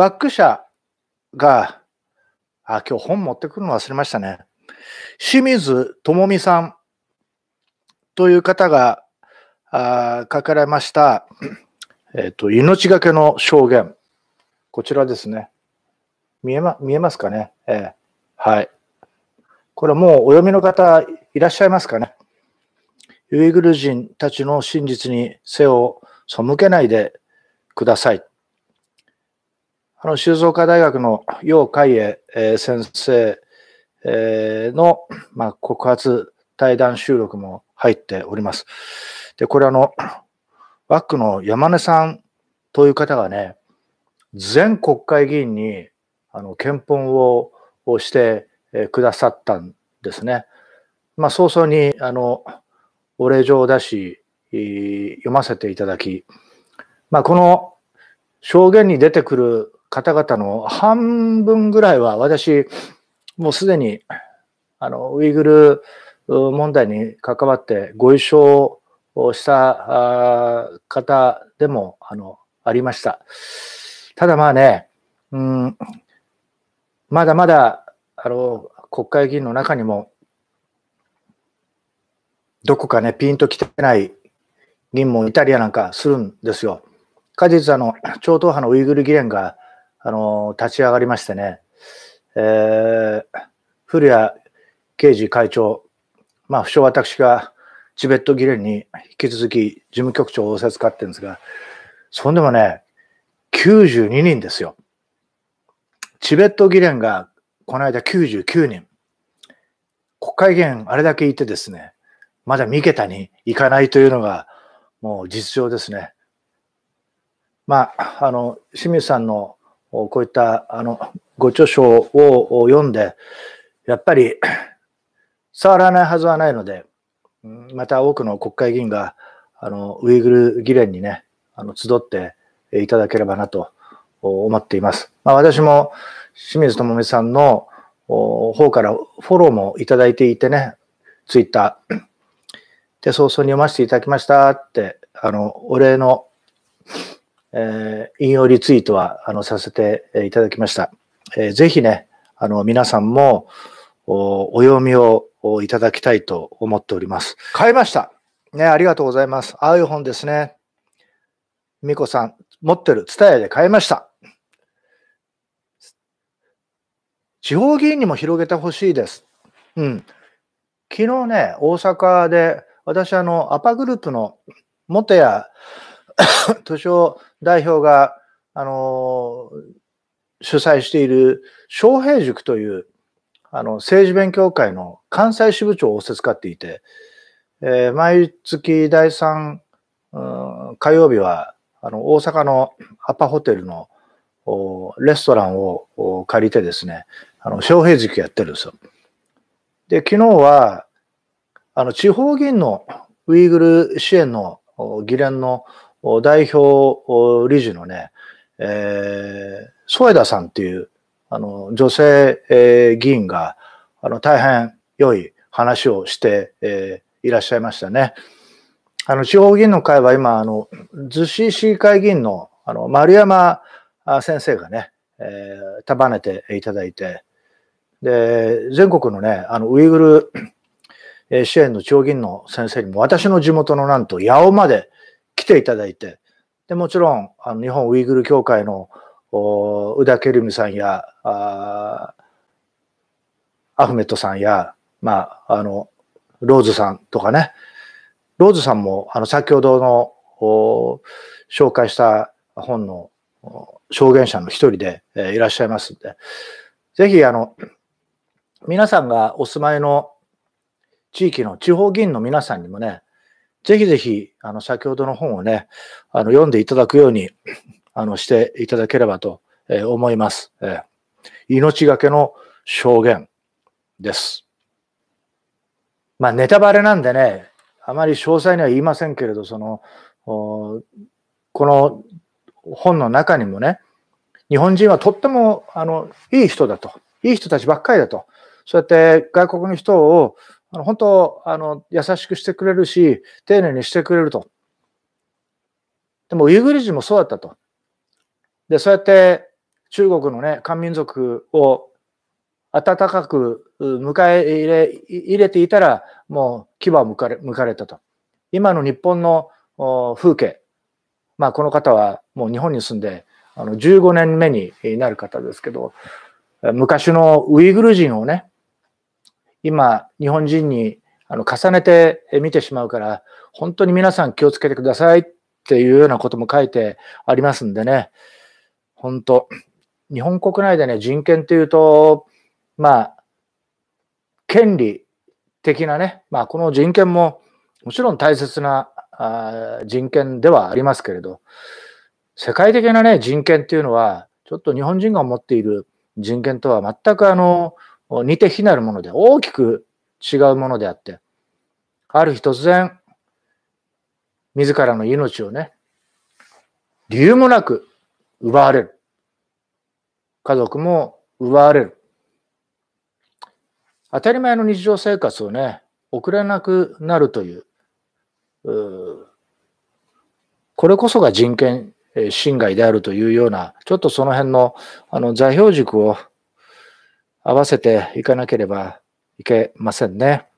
バック社が、あ、今日本持ってくるの忘れましたね。清水智美さんという方があ書かれました、えっ、と、命がけの証言。こちらですね。見えま、見えますかね。えー、はい。これもうお読みの方いらっしゃいますかね。ウイグル人たちの真実に背を背けないでください。あの、静岡大学の楊海江、え先生、えの、まあ、告発対談収録も入っております。で、これあの、ワックの山根さんという方がね、全国会議員に、あの、検法ををして、えくださったんですね。まあ、早々に、あの、お礼状を出し、読ませていただき、まあ、この証言に出てくる方々の半分ぐらいは、私、もうすでに、あの、ウイグル問題に関わってご一緒をした方でも、あの、ありました。ただまあね、うん、まだまだ、あの、国会議員の中にも、どこかね、ピンと来てない議員もイタリアなんかするんですよ。果実、あの、超党派のウイグル議連があの、立ち上がりましてね、えー、古谷刑事会長、まあ、不詳私がチベット議連に引き続き事務局長を仰せつかってるんですが、そんでもね、92人ですよ。チベット議連がこの間99人。国会議員あれだけいてですね、まだ三桁に行かないというのがもう実情ですね。まあ、あの、清水さんのこういったあのご著書を読んで、やっぱり触らないはずはないので、また多くの国会議員があのウイグル議連にね、あの集っていただければなと思っています。まあ、私も清水智美さんの方からフォローもいただいていてね、ツイッターで早々に読ませていただきましたって、あの、お礼のえー、引用リツイートは、あの、させていただきました。えー、ぜひね、あの、皆さんもお、お読みをいただきたいと思っております。買いました。ね、ありがとうございます。ああいう本ですね。みこさん、持ってる、ツタヤで買いました。地方議員にも広げてほしいです。うん。昨日ね、大阪で、私、あの、アパグループの元谷図 書代表が、あの、主催している昌平塾という、あの、政治勉強会の関西支部長を仰せつかっていて、えー、毎月第3、うん、火曜日は、あの、大阪のアパホテルのレストランを借りてですね、あの、昌平塾やってるんですよ。で、昨日は、あの、地方議員のウイグル支援の議連の代表理事のね、えー、添田さんっていう、あの、女性、えー、議員が、あの、大変良い話をして、えー、いらっしゃいましたね。あの、地方議員の会は今、あの、逗子市議会議員の、あの、丸山先生がね、えー、束ねていただいて、で、全国のね、あの、ウイグル支援の地方議員の先生にも、私の地元のなんと、八尾まで、ていただいて、でもちろんあの日本ウイグル協会の宇田ケルムさんやあアフメットさんや、まあ、あのローズさんとかね、ローズさんもあの先ほどの紹介した本の証言者の一人で、えー、いらっしゃいますんで、ぜひあの皆さんがお住まいの地域の地方議員の皆さんにもね、ぜひぜひ、あの、先ほどの本をね、あの、読んでいただくように、あの、していただければと思います。えー、命がけの証言です。まあ、ネタバレなんでね、あまり詳細には言いませんけれど、その、この本の中にもね、日本人はとっても、あの、いい人だと。いい人たちばっかりだと。そうやって外国の人をあの本当あの、優しくしてくれるし、丁寧にしてくれると。でも、ウイグル人もそうだったと。で、そうやって中国のね、漢民族を温かく迎え入れ入れていたら、もう牙を向かれ向かれたと。今の日本の風景、まあ、この方はもう日本に住んであの15年目になる方ですけど、昔のウイグル人をね、今、日本人にあの重ねて見てしまうから、本当に皆さん気をつけてくださいっていうようなことも書いてありますんでね、本当、日本国内でね、人権っていうと、まあ、権利的なね、まあ、この人権ももちろん大切なあ人権ではありますけれど、世界的なね、人権っていうのは、ちょっと日本人が持っている人権とは全くあの、似て非なるもので、大きく違うものであって、ある日突然、自らの命をね、理由もなく奪われる。家族も奪われる。当たり前の日常生活をね、送れなくなるという、うこれこそが人権侵害であるというような、ちょっとその辺のあの座標軸を合わせていかなければいけませんね。